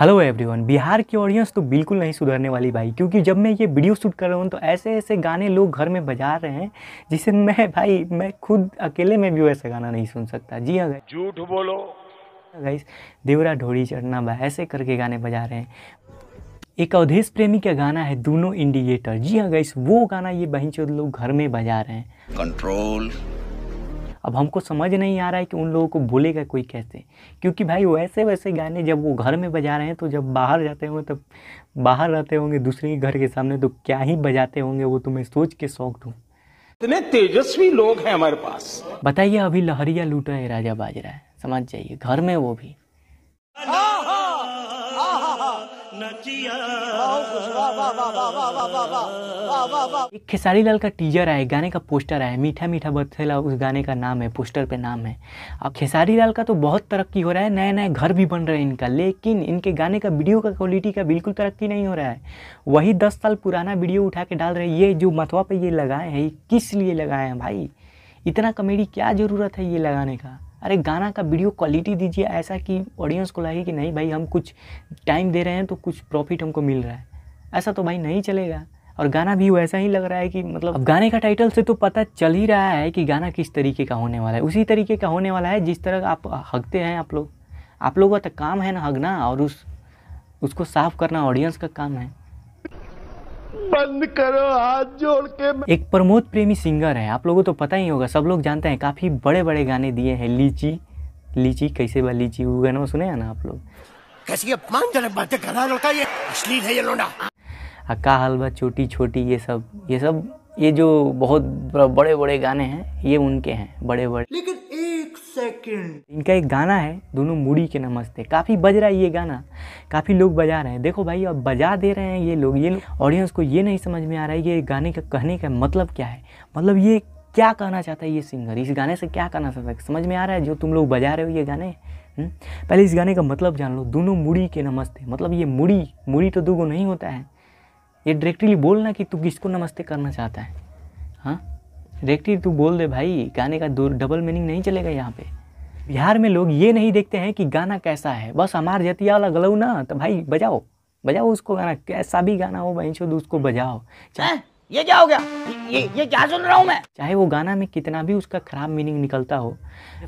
Hello everyone Bihar की audience तो बिल्कुल नहीं सुधरने वाली भाई क्योंकि जब मैं ये वीडियो शूट कर रहा हूँ तो ऐसे ऐसे गाने लोग घर में बजा रहे हैं जिसे मैं भाई मैं खुद अकेले में भी वैसा गाना नहीं सुन सकता जी हाँ झूठ बोलो गाइस देवरा ढोड़ी चढ़ना भाई ऐसे करके गाने बजा रहे हैं एक अवधेश प्रेमी का गाना है दोनों इंडिकेटर जी हाँ गाइस वो गाना ये बहन लोग घर में बजा रहे हैं कंट्रोल अब हमको समझ नहीं आ रहा है कि उन लोगों को बोलेगा कोई कैसे क्योंकि भाई वैसे वैसे गाने जब वो घर में बजा रहे हैं तो जब बाहर जाते होंगे तब बाहर रहते होंगे दूसरे के घर के सामने तो क्या ही बजाते होंगे वो तो मैं सोच के शौक हूँ इतने तेजस्वी लोग हैं हमारे पास बताइए अभी लहरिया लूटा है राजा बाजरा है समझ जाइए घर में वो भी हाँ। एक खेसारी लाल का टीजर आया गाने का पोस्टर आया मीठा मीठा बथेला उस गाने का नाम है पोस्टर पे नाम है अब खेसारी लाल का तो बहुत तरक्की हो रहा है नए नए घर भी बन रहे हैं इनका लेकिन इनके गाने का वीडियो का क्वालिटी का बिल्कुल तरक्की नहीं हो रहा है वही दस साल पुराना वीडियो उठा के डाल रहे ये जो मथुआ पर ये लगाए हैं ये किस लिए लगाए हैं भाई इतना कमेडी क्या ज़रूरत है ये लगाने का अरे गाना का वीडियो क्वालिटी दीजिए ऐसा कि ऑडियंस को लगे कि नहीं भाई हम कुछ टाइम दे रहे हैं तो कुछ प्रॉफिट हमको मिल रहा है ऐसा तो भाई नहीं चलेगा और गाना भी वैसा ही लग रहा है कि मतलब अब गाने का टाइटल से तो पता चल ही रहा है कि गाना किस तरीके का होने वाला है उसी तरीके का होने वाला है जिस तरह आप हकते हैं आप लोग आप लोगों का तो काम है ना हगना और उस उसको साफ़ करना ऑडियंस का काम है बंद करो हाथ जोड़ के एक प्रमोद प्रेमी सिंगर है आप लोगों तो पता ही होगा सब लोग जानते हैं काफ़ी बड़े बड़े गाने दिए हैं लीची लीची कैसे बा लीची वो गाना सुने ना आप लोग कैसी अपमानजनक बातें कर रहा लड़का ये असली है ये लोंडा हक्का हलवा छोटी छोटी ये सब ये सब ये जो बहुत बड़े बड़े गाने हैं ये उनके हैं बड़े बड़े लेकिन सेकंड इनका एक गाना है दोनों मुड़ी के नमस्ते काफ़ी बज रहा है ये गाना काफ़ी लोग बजा रहे हैं देखो भाई अब बजा दे रहे हैं ये लोग ये ऑडियंस को ये नहीं समझ में आ रहा है ये गाने का कहने का मतलब क्या है मतलब ये क्या कहना चाहता है ये सिंगर इस गाने से क्या कहना चाहता है समझ में आ रहा है जो तुम लोग बजा रहे हो ये गाने हम्म? पहले इस गाने का मतलब जान लो दोनों मुड़ी के नमस्ते मतलब ये मुड़ी मुड़ी तो दोगो नहीं होता है ये डायरेक्टली बोलना कि तू किसको नमस्ते करना चाहता है हाँ देखती तू बोल दे भाई गाने का दो डबल मीनिंग नहीं चलेगा यहाँ पे बिहार में लोग ये नहीं देखते हैं कि गाना कैसा है बस हमार जतिया वाला गलऊ ना तो भाई बजाओ बजाओ उसको गाना कैसा भी गाना हो छोड़ उसको बजाओ चाहे ये क्या हो गया ये ये क्या सुन रहा हूँ मैं चाहे वो गाना में कितना भी उसका खराब मीनिंग निकलता हो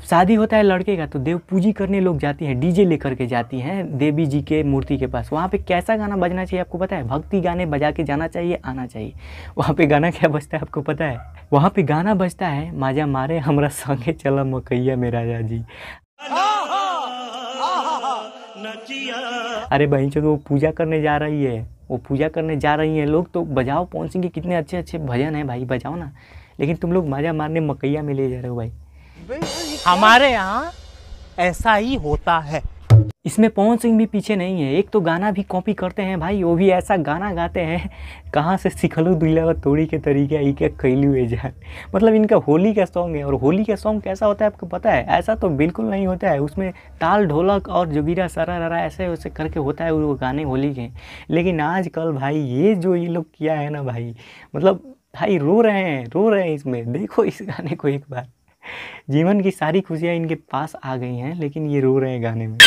शादी होता है लड़के का तो देव पूजी करने लोग जाती हैं डीजे लेकर के जाती हैं देवी जी के मूर्ति के पास वहाँ पे कैसा गाना बजना चाहिए आपको पता है भक्ति गाने बजा के जाना चाहिए आना चाहिए वहाँ पे गाना क्या बजता है आपको पता है वहाँ पे गाना बजता है माजा मारे हमारा संगे चला मकैया में राजा जी नचिया अरे बहन चलो वो पूजा करने जा रही है वो पूजा करने जा रही है लोग तो बजाओ पवन सिंह के कितने अच्छे अच्छे भजन हैं भाई बजाओ ना लेकिन तुम लोग मजा मारने मकैया में ले जा रहे हो भाई हमारे यहाँ ऐसा ही होता है इसमें पवन सिंह भी पीछे नहीं है एक तो गाना भी कॉपी करते हैं भाई वो भी ऐसा गाना गाते हैं कहाँ से सिखलू दुलावा तोड़ी के तरीके ही क्या कैलू है जान मतलब इनका होली का सॉन्ग है और होली का सॉन्ग कैसा होता है आपको पता है ऐसा तो बिल्कुल नहीं होता है उसमें ताल ढोलक और जोगीरा सरा ररा ऐसे वैसे करके होता है वो गाने होली के लेकिन कल भाई ये जो ये लोग किया है ना भाई मतलब भाई रो रहे हैं रो रहे हैं इसमें देखो इस गाने को एक बार जीवन की सारी खुशियाँ इनके पास आ गई हैं लेकिन ये रो रहे हैं गाने में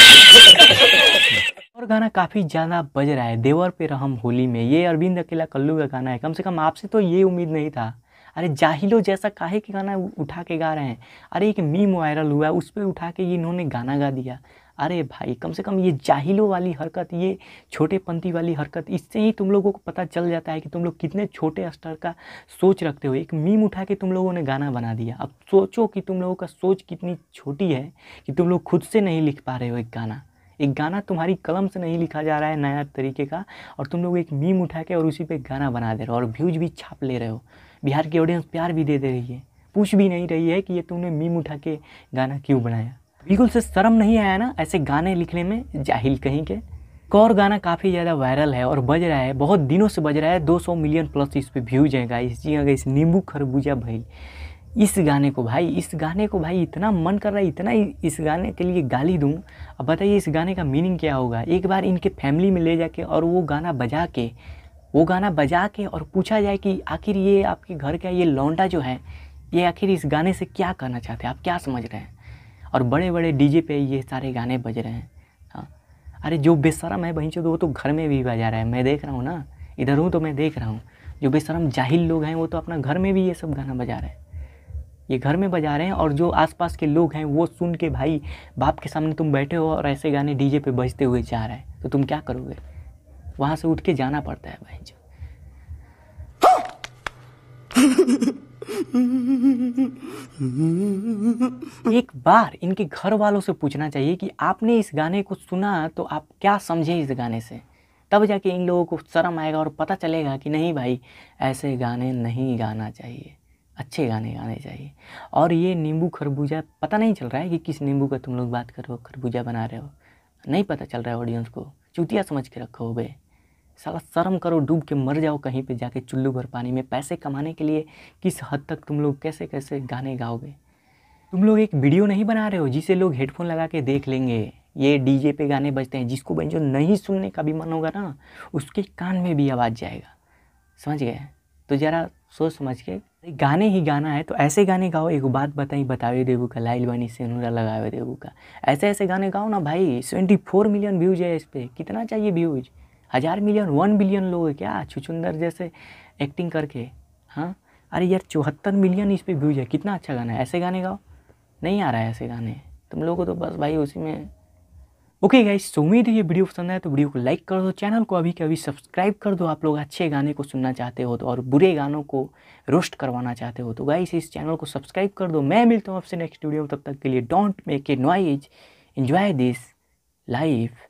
और गाना काफ़ी ज़्यादा बज रहा है देवर पे रहम होली में ये अरविंद अकेला कल्लू का गाना है कम से कम आपसे तो ये उम्मीद नहीं था अरे जाहिलो जैसा काहे के गाना उठा के गा रहे हैं अरे एक मीम वायरल हुआ उस पर उठा के इन्होंने गाना गा दिया अरे भाई कम से कम ये जाहिलों वाली हरकत ये छोटे पंथी वाली हरकत इससे ही तुम लोगों को पता चल जाता है कि तुम लोग कितने छोटे स्तर का सोच रखते हो एक मीम उठा के तुम लोगों ने गाना बना दिया अब सोचो कि तुम लोगों का सोच कितनी छोटी है कि तुम लोग खुद से नहीं लिख पा रहे हो एक गाना एक गाना तुम्हारी कलम से नहीं लिखा जा रहा है नया तरीके का और तुम लोग एक मीम उठा के और उसी पर गाना बना दे रहे हो और व्यूज भी छाप ले रहे हो बिहार की ऑडियंस प्यार भी दे दे रही है पूछ भी नहीं रही है कि ये तुमने मीम उठा के गाना क्यों बनाया बिल्कुल से शर्म नहीं आया ना ऐसे गाने लिखने में जाहिल कहीं के कौर और गाना काफ़ी ज़्यादा वायरल है और बज रहा है बहुत दिनों से बज रहा है 200 मिलियन प्लस इस पर व्यूज हैं गाइस जी हाँ गाइस नींबू खरबूजा भाई इस गाने को भाई इस गाने को भाई इतना मन कर रहा है इतना इस गाने के लिए गाली दूँ अब बताइए इस गाने का मीनिंग क्या होगा एक बार इनके फैमिली में ले जाके और वो गाना बजा के वो गाना बजा के और पूछा जाए कि आखिर ये आपके घर का ये लौंडा जो है ये आखिर इस गाने से क्या करना चाहते हैं आप क्या समझ रहे हैं और बड़े बड़े डीजे पे ये सारे गाने बज रहे हैं हाँ अरे जो बेशरम है बहन चो वो तो घर में भी बजा रहा है मैं देख रहा हूँ ना इधर हूँ तो मैं देख रहा हूँ जो बेशरम जाहिल लोग हैं वो तो अपना घर में भी ये सब गाना बजा रहे हैं ये घर में बजा रहे हैं और जो आसपास के लोग हैं वो सुन के भाई बाप के सामने तुम बैठे हो और ऐसे गाने डीजे पे बजते हुए जा रहे हैं तो तुम क्या करोगे वहाँ से उठ के जाना पड़ता है बहन जो एक बार इनके घर वालों से पूछना चाहिए कि आपने इस गाने को सुना तो आप क्या समझे इस गाने से तब जाके इन लोगों को शर्म आएगा और पता चलेगा कि नहीं भाई ऐसे गाने नहीं गाना चाहिए अच्छे गाने गाने चाहिए और ये नींबू खरबूजा पता नहीं चल रहा है कि किस नींबू का तुम लोग बात करो खरबूजा बना रहे हो नहीं पता चल रहा है ऑडियंस को चूतिया समझ के रखो भाई साला शर्म करो डूब के मर जाओ कहीं पे जाके चुल्लू भर पानी में पैसे कमाने के लिए किस हद तक तुम लोग कैसे कैसे गाने गाओगे तुम लोग एक वीडियो नहीं बना रहे हो जिसे लोग हेडफोन लगा के देख लेंगे ये डीजे पे गाने बजते हैं जिसको जो नहीं सुनने का भी मन होगा ना उसके कान में भी आवाज़ जाएगा समझ गए तो ज़रा सोच समझ के गाने ही गाना है तो ऐसे गाने गाओ एक बात बताई बतावे देवू का लाइल बनी नूरा लगावे देवू का ऐसे ऐसे गाने गाओ ना भाई सेवेंटी फोर मिलियन व्यूज है इस पर कितना चाहिए व्यूज़ हज़ार मिलियन वन बिलियन लोग है क्या छुचुंदर जैसे एक्टिंग करके हाँ अरे यार चौहत्तर मिलियन इस पर व्यूज है कितना अच्छा गाना है ऐसे गाने गाओ नहीं आ रहा है ऐसे गाने तुम लोगों को तो बस भाई उसी में ओके गाइस तो उम्मीद है ये वीडियो पसंद आया तो वीडियो को लाइक कर दो चैनल को अभी के अभी सब्सक्राइब कर दो आप लोग अच्छे गाने को सुनना चाहते हो तो और बुरे गानों को रोस्ट करवाना चाहते हो तो गाइस इस चैनल को सब्सक्राइब कर दो मैं मिलता हूँ आपसे नेक्स्ट वीडियो में तब तक के लिए don't make a noise enjoy this life